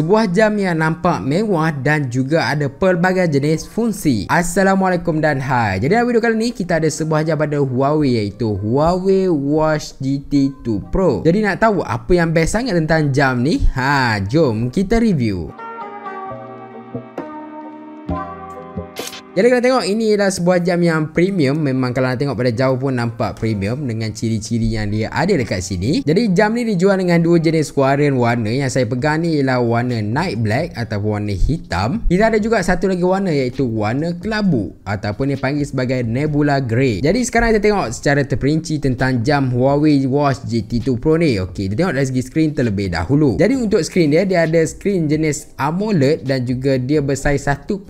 sebuah jam yang nampak mewah dan juga ada pelbagai jenis fungsi. Assalamualaikum dan hai. Jadi dalam video kali ni kita ada sebuah jam pada Huawei iaitu Huawei Watch GT 2 Pro. Jadi nak tahu apa yang best sangat tentang jam ni? Ha, jom kita review. Jadi kalau tengok ini adalah sebuah jam yang premium Memang kalau nak tengok pada jauh pun nampak premium Dengan ciri-ciri yang dia ada dekat sini Jadi jam ni dijual dengan dua jenis warna. warna Yang saya pegang ni ialah warna night black Ataupun warna hitam Kita ada juga satu lagi warna iaitu warna kelabu Ataupun dia panggil sebagai nebula grey Jadi sekarang kita tengok secara terperinci Tentang jam Huawei Watch GT 2 Pro ni Okey, kita tengok dari segi screen terlebih dahulu Jadi untuk skrin dia Dia ada skrin jenis AMOLED Dan juga dia bersaiz 1.39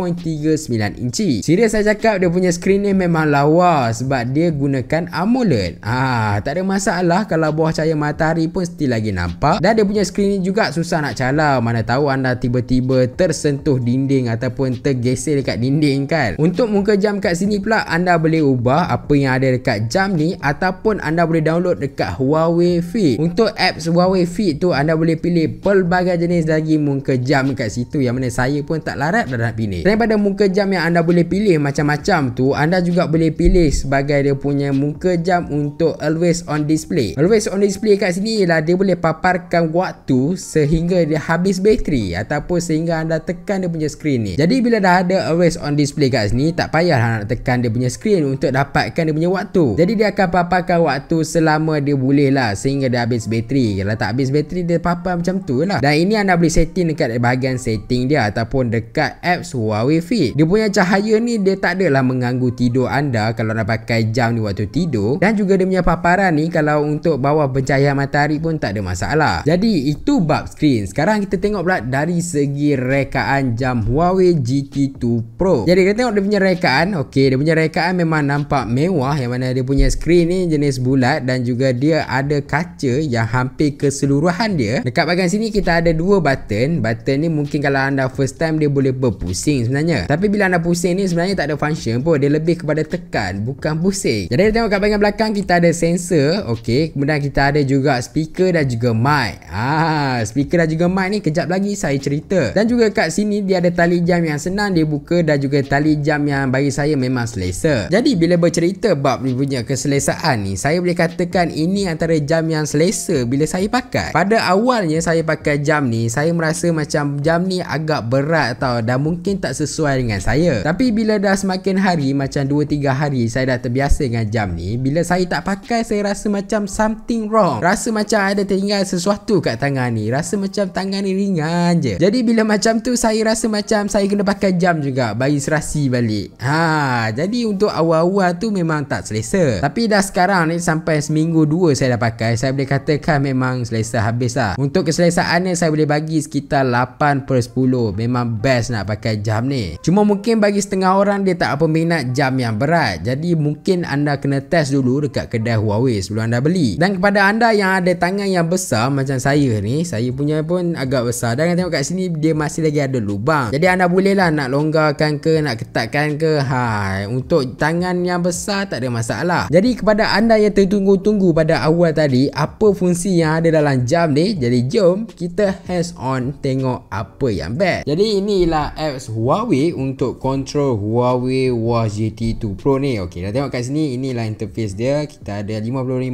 inci Serius saya cakap dia punya screen ni memang lawa sebab dia gunakan AMOLED. Ah, ha, tak ada masalah kalau bawah cahaya matahari pun still lagi nampak. Dan dia punya screen ni juga susah nak calar. Mana tahu anda tiba-tiba tersentuh dinding ataupun tergeser dekat dinding kan. Untuk muka jam kat sini pula anda boleh ubah apa yang ada dekat jam ni ataupun anda boleh download dekat Huawei Fit. Untuk apps Huawei Fit tu anda boleh pilih pelbagai jenis lagi muka jam kat situ yang mana saya pun tak larat dah nak pilih. Selain pada muka jam yang anda boleh boleh pilih macam-macam tu anda juga boleh pilih sebagai dia punya muka jam untuk always on display always on display kat sini ialah dia boleh paparkan waktu sehingga dia habis bateri ataupun sehingga anda tekan dia punya screen ni jadi bila dah ada always on display kat sini tak payah lah nak tekan dia punya screen untuk dapatkan dia punya waktu jadi dia akan paparkan waktu selama dia boleh lah sehingga dia habis bateri kalau tak habis bateri dia papar macam tu lah dan ini anda boleh setting dekat bahagian setting dia ataupun dekat apps Huawei Fit dia punya cahaya Cahaya ni dia tak adalah mengganggu tidur anda kalau anda pakai jam ni waktu tidur dan juga dia punya paparan ni kalau untuk bawah pencahayaan matahari pun tak ada masalah. Jadi itu bab screen. Sekarang kita tengok pula dari segi rekaan jam Huawei GT 2 Pro. Jadi kita tengok dia punya rekaan. Okey, dia punya rekaan memang nampak mewah yang mana dia punya screen ni jenis bulat dan juga dia ada kaca yang hampir keseluruhan dia. Dekat bagian sini kita ada dua button. Button ni mungkin kalau anda first time dia boleh berpusing sebenarnya. Tapi bila anda pusing ni sebenarnya tak ada function pun. Dia lebih kepada tekan, bukan pusing. Jadi, kita tengok kat bahagian belakang, kita ada sensor. Okey, kemudian kita ada juga speaker dan juga mic. Ah, speaker dan juga mic ni kejap lagi saya cerita. Dan juga kat sini, dia ada tali jam yang senang dia buka dan juga tali jam yang bagi saya memang selesa. Jadi, bila bercerita bab ni punya keselesaan ni, saya boleh katakan ini antara jam yang selesa bila saya pakai. Pada awalnya, saya pakai jam ni, saya merasa macam jam ni agak berat tau dan mungkin tak sesuai dengan saya. Tapi bila dah semakin hari macam 2-3 hari saya dah terbiasa dengan jam ni bila saya tak pakai saya rasa macam something wrong rasa macam ada tinggal sesuatu kat tangan ni rasa macam tangan ni ringan je jadi bila macam tu saya rasa macam saya kena pakai jam juga bagi serasi balik ha jadi untuk awal-awal tu memang tak selesa tapi dah sekarang ni sampai seminggu dua saya dah pakai saya boleh katakan memang selesa habis lah untuk keselesaan ni saya boleh bagi sekitar 8 per 10 memang best nak pakai jam ni cuma mungkin bagi setengah setengah orang dia tak peminat jam yang berat jadi mungkin anda kena test dulu dekat kedai Huawei sebelum anda beli dan kepada anda yang ada tangan yang besar macam saya ni saya punya pun agak besar dan tengok kat sini dia masih lagi ada lubang jadi anda bolehlah nak longgarkan ke nak ketatkan ke hai untuk tangan yang besar tak ada masalah jadi kepada anda yang tertunggu-tunggu pada awal tadi apa fungsi yang ada dalam jam ni jadi jom kita hands on tengok apa yang best jadi inilah apps Huawei untuk control Huawei Watch GT 2 Pro ni ok dah tengok kat sini inilah interface dia kita ada 55%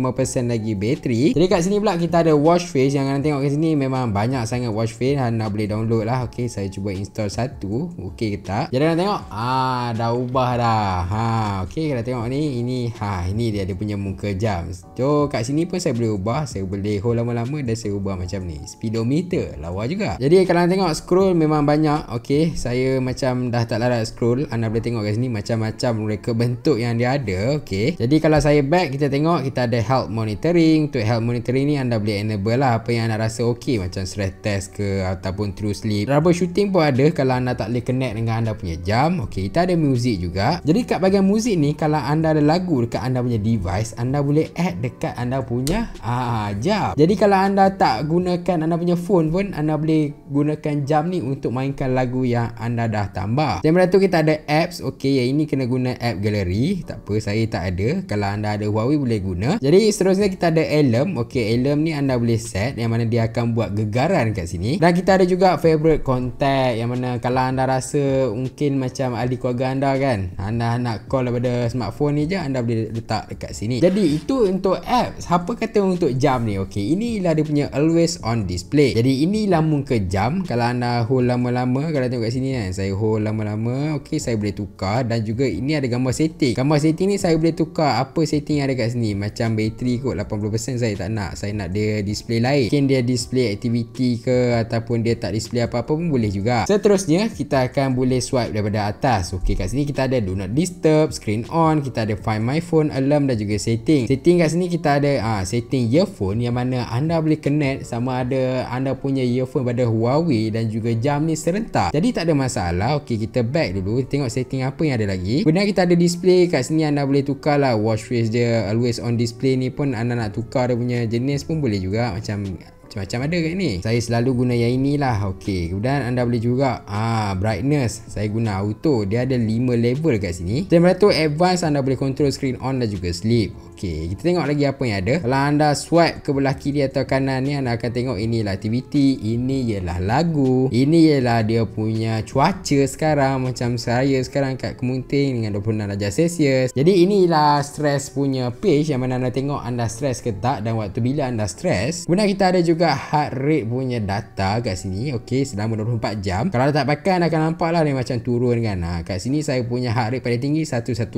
lagi bateri jadi kat sini pula kita ada watch face yang anda tengok kat sini memang banyak sangat watch face anda boleh download lah ok saya cuba install satu ok ke tak jadi anda tengok ah dah ubah dah ha, ok kita tengok ni ini ha, ini dia dia punya muka jam so kat sini pun saya boleh ubah saya boleh hold lama-lama dan saya ubah macam ni speedometer lawa juga jadi kalau anda tengok scroll memang banyak ok saya macam dah tak larat scroll anda boleh tengok kat sini macam-macam reka bentuk yang dia ada okey jadi kalau saya back kita tengok kita ada health monitoring untuk health monitoring ni anda boleh enable lah apa yang anda rasa okey macam stress test ke ataupun true sleep rubber shooting pun ada kalau anda tak boleh connect dengan anda punya jam okey kita ada music juga jadi kat bagian music ni kalau anda ada lagu dekat anda punya device anda boleh add dekat anda punya aa, ah, jam jadi kalau anda tak gunakan anda punya phone pun anda boleh gunakan jam ni untuk mainkan lagu yang anda dah tambah. Selain itu kita ada apps okey yang ini kena guna app gallery tak apa saya tak ada kalau anda ada Huawei boleh guna jadi seterusnya kita ada alarm okey alarm ni anda boleh set yang mana dia akan buat gegaran kat sini dan kita ada juga favorite contact yang mana kalau anda rasa mungkin macam ahli keluarga anda kan anda nak call daripada smartphone ni je anda boleh letak dekat sini jadi itu untuk apps apa kata untuk jam ni okey inilah dia punya always on display jadi inilah muka jam kalau anda hold lama-lama kalau tengok kat sini kan saya hold lama-lama okey okay, saya boleh tukar dan juga ini ada gambar setting gambar setting ni saya boleh tukar apa setting yang ada kat sini macam bateri kot 80% saya tak nak saya nak dia display lain mungkin dia display activity ke ataupun dia tak display apa-apa pun boleh juga seterusnya kita akan boleh swipe daripada atas okey kat sini kita ada do not disturb screen on kita ada find my phone alarm dan juga setting setting kat sini kita ada ah ha, setting earphone yang mana anda boleh connect sama ada anda punya earphone pada Huawei dan juga jam ni serentak jadi tak ada masalah okey kita back dulu tengok setting apa yang ada lagi kemudian kita ada display kat sini anda boleh tukar lah watch face dia always on display ni pun anda nak tukar dia punya jenis pun boleh juga macam macam-macam ada kat ni saya selalu guna yang inilah okey kemudian anda boleh juga ah brightness saya guna auto dia ada 5 level kat sini selepas tu advance anda boleh control screen on dan juga sleep okey kita tengok lagi apa yang ada kalau anda swipe ke belah kiri atau kanan ni anda akan tengok inilah aktiviti ini ialah lagu ini ialah dia punya cuaca sekarang macam saya sekarang kat Kemunting dengan 26 darjah Celsius jadi inilah stress punya page yang mana anda tengok anda stress ke tak dan waktu bila anda stress kemudian kita ada juga juga heart rate punya data kat sini okey selama 24 jam kalau tak pakai anda akan nampak lah ni macam turun kan ha, kat sini saya punya heart rate paling tinggi 115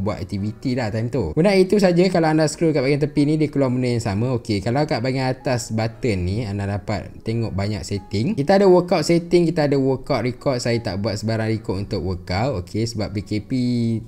buat aktiviti lah time tu kemudian itu saja kalau anda scroll kat bahagian tepi ni dia keluar benda yang sama okey kalau kat bahagian atas button ni anda dapat tengok banyak setting kita ada workout setting kita ada workout record saya tak buat sebarang record untuk workout okey sebab PKP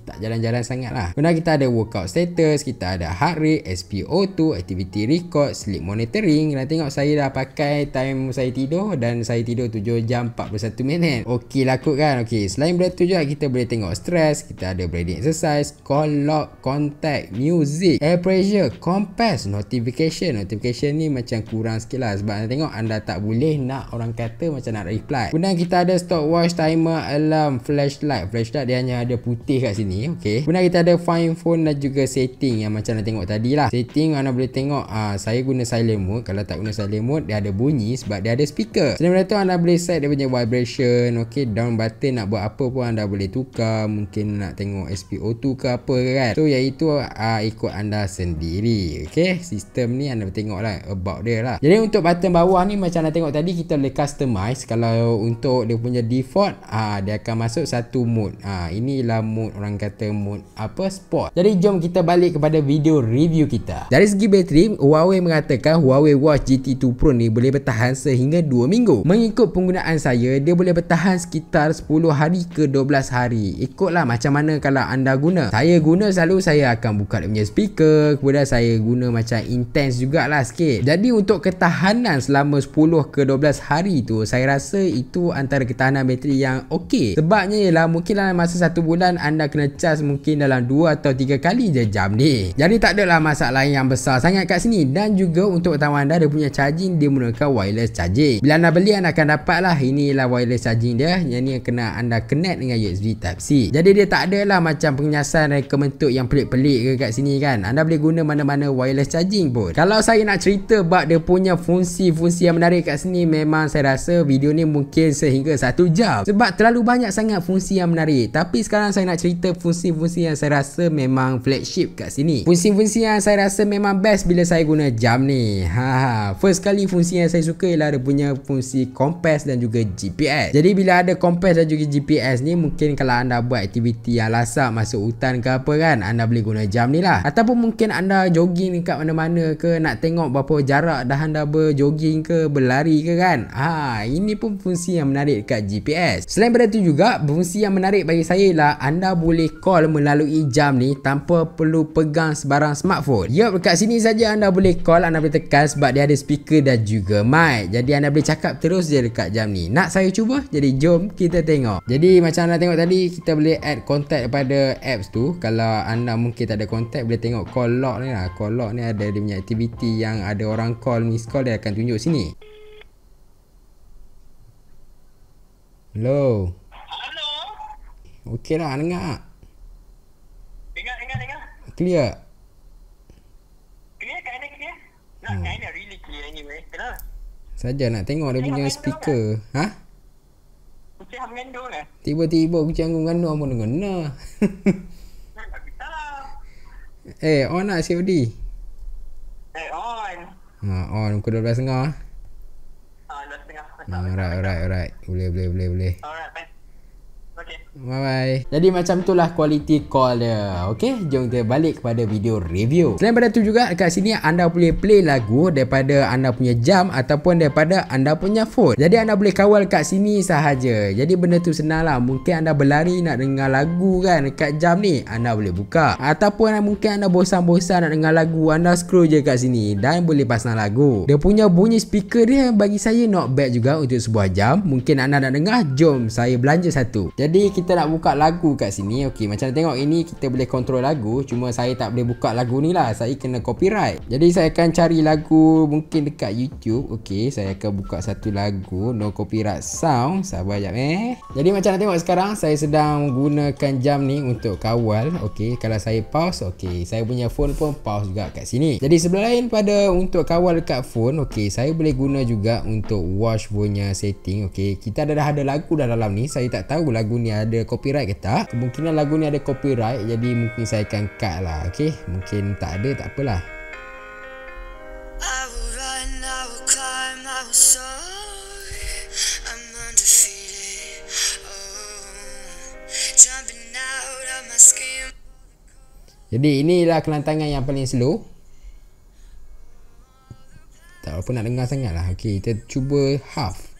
tak jalan-jalan sangat lah kemudian kita ada workout status kita ada heart rate SPO2 activity record sleep monitoring dan tengok saya dah pakai time saya tidur dan saya tidur 7 jam 41 minit. Okey lah kot kan. Okey, selain benda tu juga kita boleh tengok stres, kita ada breathing exercise, call lock, contact, music, air pressure, compass, notification. Notification ni macam kurang sikit lah sebab anda tengok anda tak boleh nak orang kata macam nak reply. Kemudian kita ada stopwatch, timer, alarm, flashlight. Flashlight dia hanya ada putih kat sini. Okey. Kemudian kita ada find phone dan juga setting yang macam anda tengok tadi lah. Setting anda boleh tengok uh, saya guna silent mode. Kalau tak guna silent mode dia ada bunyi sebab dia ada speaker selain tu anda boleh set dia punya vibration ok down button nak buat apa pun anda boleh tukar mungkin nak tengok SPO2 ke apa kan so iaitu uh, ikut anda sendiri ok sistem ni anda tengok lah about dia lah jadi untuk button bawah ni macam anda tengok tadi kita boleh customize kalau untuk dia punya default uh, dia akan masuk satu mode uh, ah, inilah mode orang kata mode apa sport jadi jom kita balik kepada video review kita dari segi bateri Huawei mengatakan Huawei Watch GT itu pro ni boleh bertahan sehingga 2 minggu. Mengikut penggunaan saya, dia boleh bertahan sekitar 10 hari ke 12 hari. Ikutlah macam mana kalau anda guna. Saya guna selalu saya akan buka dia punya speaker. Kemudian saya guna macam intense jugalah sikit. Jadi untuk ketahanan selama 10 ke 12 hari tu, saya rasa itu antara ketahanan bateri yang okey. Sebabnya ialah mungkin dalam masa 1 bulan anda kena charge mungkin dalam 2 atau 3 kali je jam ni. Jadi tak adalah masalah yang besar sangat kat sini. Dan juga untuk tahu anda, dia punya charging dia menggunakan wireless charging bila anda beli anda akan dapat lah inilah wireless charging dia yang ni yang kena anda connect dengan USB Type-C jadi dia tak ada lah macam penyiasan dan kementuk yang pelik-pelik ke kat sini kan anda boleh guna mana-mana wireless charging pun kalau saya nak cerita bak dia punya fungsi-fungsi yang menarik kat sini memang saya rasa video ni mungkin sehingga satu jam sebab terlalu banyak sangat fungsi yang menarik tapi sekarang saya nak cerita fungsi-fungsi yang saya rasa memang flagship kat sini fungsi-fungsi yang saya rasa memang best bila saya guna jam ni ha, ha. first sekali fungsi yang saya suka ialah ada punya fungsi kompas dan juga GPS. Jadi bila ada kompas dan juga GPS ni mungkin kalau anda buat aktiviti yang lasak masuk hutan ke apa kan anda boleh guna jam ni lah. Ataupun mungkin anda jogging dekat mana-mana ke nak tengok berapa jarak dah anda berjoging ke berlari ke kan. Ha, ini pun fungsi yang menarik dekat GPS. Selain daripada tu juga fungsi yang menarik bagi saya ialah anda boleh call melalui jam ni tanpa perlu pegang sebarang smartphone. Yup dekat sini saja anda boleh call anda boleh tekan sebab dia ada speaker speaker dan juga mic Jadi anda boleh cakap terus je dekat jam ni Nak saya cuba? Jadi jom kita tengok Jadi macam anda tengok tadi Kita boleh add contact pada apps tu Kalau anda mungkin tak ada contact Boleh tengok call log ni lah Call log ni ada dia punya aktiviti Yang ada orang call, miss call Dia akan tunjuk sini Hello Hello Okay lah, dengar tak? Dengar, dengar, dengar Clear Clear, kat mana clear? Nak, hmm. kat mana? boleh Saja nak tengok dia punya speaker kan? Ha? Kucing kan? Tiba-tiba kucing hang mengandung pun dengar Nah Eh, on lah COD Eh, on Ha, on pukul 12.30 Ha, 12.30 Alright, alright, alright Boleh, boleh, boleh, boleh Alright, thanks Bye bye Jadi macam itulah quality call dia Okay Jom kita balik kepada video review Selain pada tu juga Dekat sini anda boleh play lagu Daripada anda punya jam Ataupun daripada anda punya phone Jadi anda boleh kawal kat sini sahaja Jadi benda tu senang lah Mungkin anda berlari nak dengar lagu kan Dekat jam ni Anda boleh buka Ataupun mungkin anda bosan-bosan nak dengar lagu Anda scroll je kat sini Dan boleh pasang lagu Dia punya bunyi speaker dia Bagi saya not bad juga untuk sebuah jam Mungkin anda nak dengar Jom saya belanja satu Jadi kita kita nak buka lagu kat sini Okey macam tengok ini kita boleh kontrol lagu Cuma saya tak boleh buka lagu ni lah Saya kena copyright Jadi saya akan cari lagu mungkin dekat YouTube Okey saya akan buka satu lagu No copyright sound Sabar jap eh Jadi macam nak tengok sekarang Saya sedang gunakan jam ni untuk kawal Okey kalau saya pause Okey saya punya phone pun pause juga kat sini Jadi sebelah lain pada untuk kawal dekat phone Okey saya boleh guna juga untuk watch punya setting Okey kita dah ada lagu dah dalam ni Saya tak tahu lagu ni ada ada copyright ke tak Kemungkinan lagu ni ada copyright Jadi mungkin saya akan cut lah okay? Mungkin tak ada tak apalah oh, Jadi inilah kelantangan yang paling slow Tak apa nak dengar sangat lah Okay kita cuba half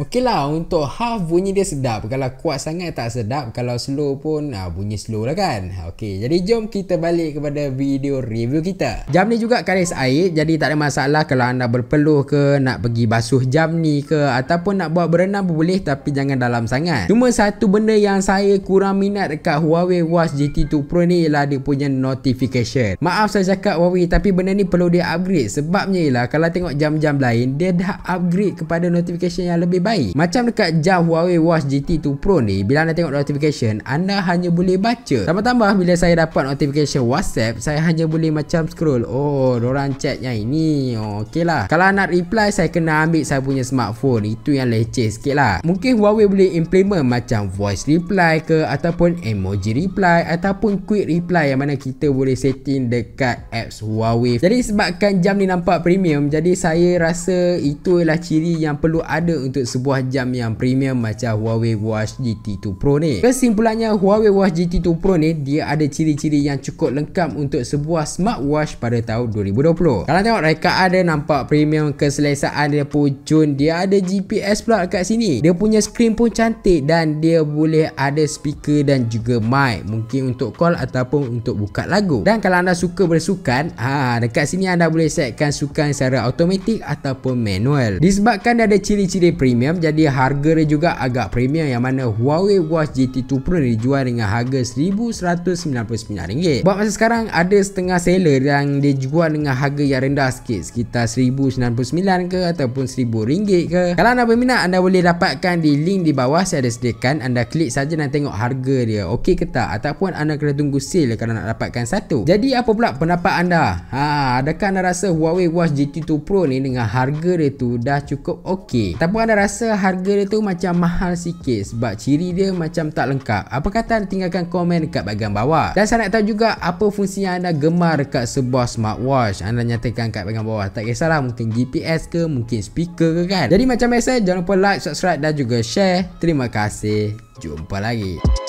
Okey lah untuk half bunyi dia sedap Kalau kuat sangat tak sedap Kalau slow pun ha, bunyi slow lah kan Okey jadi jom kita balik kepada video review kita Jam ni juga karis air Jadi tak ada masalah kalau anda berpeluh ke Nak pergi basuh jam ni ke Ataupun nak buat berenang pun boleh Tapi jangan dalam sangat Cuma satu benda yang saya kurang minat Dekat Huawei Watch GT 2 Pro ni Ialah dia punya notification Maaf saya cakap Huawei Tapi benda ni perlu dia upgrade Sebabnya ialah kalau tengok jam-jam lain Dia dah upgrade kepada notification yang lebih lebih baik Macam dekat jam Huawei Watch GT 2 Pro ni Bila anda tengok notification Anda hanya boleh baca Tambah-tambah bila saya dapat notification WhatsApp Saya hanya boleh macam scroll Oh, orang chat yang ini oh, Okey lah Kalau nak reply Saya kena ambil saya punya smartphone Itu yang leceh sikit lah Mungkin Huawei boleh implement Macam voice reply ke Ataupun emoji reply Ataupun quick reply Yang mana kita boleh setting Dekat apps Huawei Jadi sebabkan jam ni nampak premium Jadi saya rasa itu Itulah ciri yang perlu ada Untuk sebuah jam yang premium macam Huawei Watch GT 2 Pro ni. Kesimpulannya Huawei Watch GT 2 Pro ni dia ada ciri-ciri yang cukup lengkap untuk sebuah smartwatch pada tahun 2020. Kalau tengok rekaan ada nampak premium keselesaan dia pun dia ada GPS pula kat sini. Dia punya screen pun cantik dan dia boleh ada speaker dan juga mic mungkin untuk call ataupun untuk buka lagu. Dan kalau anda suka bersukan, ha dekat sini anda boleh setkan sukan secara automatik ataupun manual. Disebabkan dia ada ciri-ciri premium premium jadi harga dia juga agak premium yang mana Huawei Watch GT 2 Pro dijual dengan harga RM1199 buat masa sekarang ada setengah seller yang dia jual dengan harga yang rendah sikit sekitar RM1099 ke ataupun RM1000 ke kalau anda berminat anda boleh dapatkan di link di bawah saya ada sediakan anda klik saja dan tengok harga dia ok ke tak ataupun anda kena tunggu sale lah kalau nak dapatkan satu jadi apa pula pendapat anda ha, adakah anda rasa Huawei Watch GT 2 Pro ni dengan harga dia tu dah cukup ok ataupun anda rasa rasa harga dia tu macam mahal sikit sebab ciri dia macam tak lengkap. Apa kata tinggalkan komen dekat bahagian bawah. Dan saya nak tahu juga apa fungsi yang anda gemar dekat sebuah smartwatch. Anda nyatakan dekat bahagian bawah. Tak kisahlah mungkin GPS ke mungkin speaker ke kan. Jadi macam biasa jangan lupa like, subscribe dan juga share. Terima kasih. Jumpa lagi.